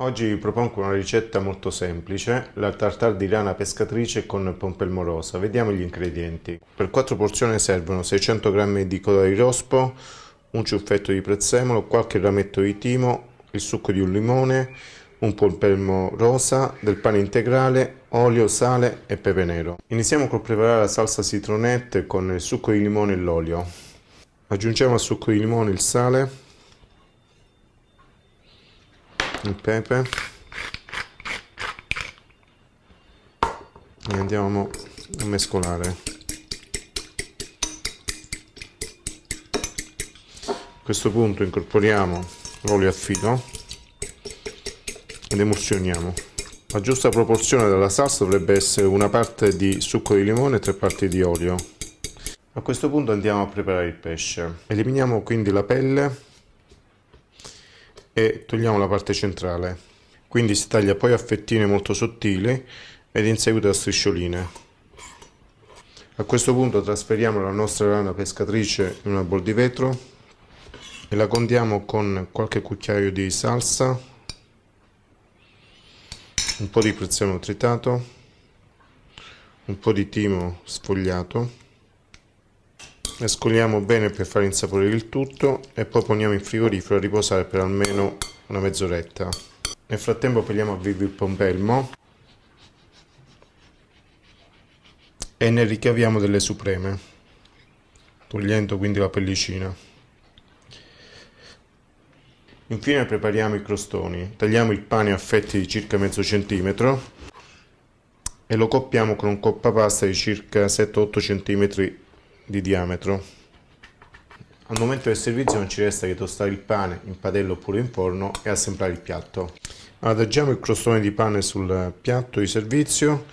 Oggi vi propongo una ricetta molto semplice, la tartar di lana pescatrice con pompelmo rosa. Vediamo gli ingredienti. Per 4 porzioni servono 600 g di coda di rospo, un ciuffetto di prezzemolo, qualche rametto di timo, il succo di un limone, un pompelmo rosa, del pane integrale, olio, sale e pepe nero. Iniziamo col preparare la salsa citronette con il succo di limone e l'olio. Aggiungiamo al succo di limone il sale, il pepe e andiamo a mescolare a questo punto incorporiamo l'olio a filo ed emulsioniamo la giusta proporzione della salsa dovrebbe essere una parte di succo di limone e tre parti di olio a questo punto andiamo a preparare il pesce eliminiamo quindi la pelle e togliamo la parte centrale quindi si taglia poi a fettine molto sottili ed in seguito a striscioline a questo punto trasferiamo la nostra rana pescatrice in una boll di vetro e la condiamo con qualche cucchiaio di salsa un po' di prezzemolo tritato un po' di timo sfogliato mescoliamo bene per far insaporire il tutto e poi poniamo in frigorifero a riposare per almeno una mezz'oretta nel frattempo prendiamo a vivo il pompelmo e ne ricaviamo delle supreme togliendo quindi la pellicina infine prepariamo i crostoni tagliamo il pane a fette di circa mezzo centimetro e lo coppiamo con un coppa pasta di circa 7-8 cm di diametro. Al momento del servizio non ci resta che tostare il pane in padella oppure in forno e assemblare il piatto. Adagiamo il crostone di pane sul piatto di servizio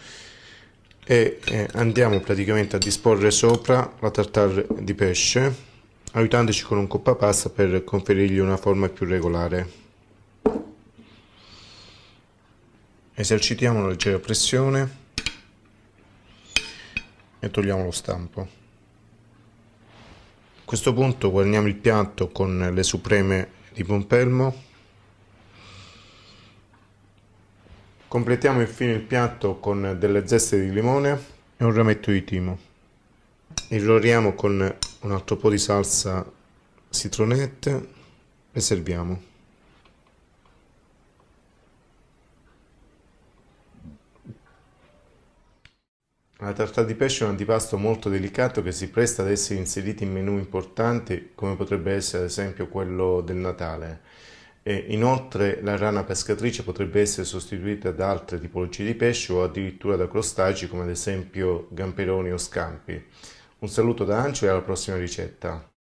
e eh, andiamo praticamente a disporre sopra la tartare di pesce aiutandoci con un coppa pasta per conferirgli una forma più regolare. Esercitiamo una leggera pressione e togliamo lo stampo. A questo punto guadagniamo il piatto con le supreme di pompelmo completiamo infine il piatto con delle zeste di limone e un rametto di timo irroriamo con un altro po' di salsa citronette e serviamo La tartare di pesce è un antipasto molto delicato che si presta ad essere inserito in menù importanti come potrebbe essere ad esempio quello del Natale. E inoltre la rana pescatrice potrebbe essere sostituita da altre tipologie di pesce o addirittura da crostacei come ad esempio gamperoni o scampi. Un saluto da Ancio e alla prossima ricetta.